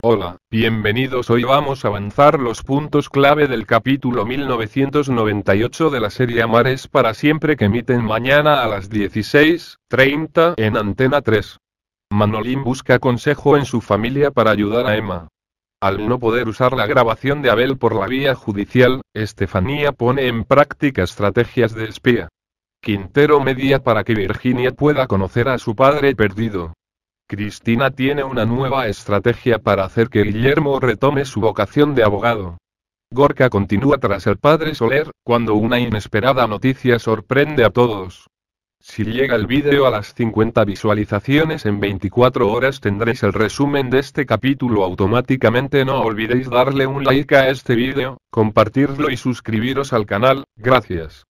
Hola, bienvenidos. Hoy vamos a avanzar los puntos clave del capítulo 1998 de la serie Amares para siempre que emiten mañana a las 16:30 en Antena 3. Manolín busca consejo en su familia para ayudar a Emma. Al no poder usar la grabación de Abel por la vía judicial, Estefanía pone en práctica estrategias de espía. Quintero media para que Virginia pueda conocer a su padre perdido. Cristina tiene una nueva estrategia para hacer que Guillermo retome su vocación de abogado. Gorka continúa tras el padre Soler, cuando una inesperada noticia sorprende a todos. Si llega el vídeo a las 50 visualizaciones en 24 horas tendréis el resumen de este capítulo automáticamente. No olvidéis darle un like a este vídeo, compartirlo y suscribiros al canal, gracias.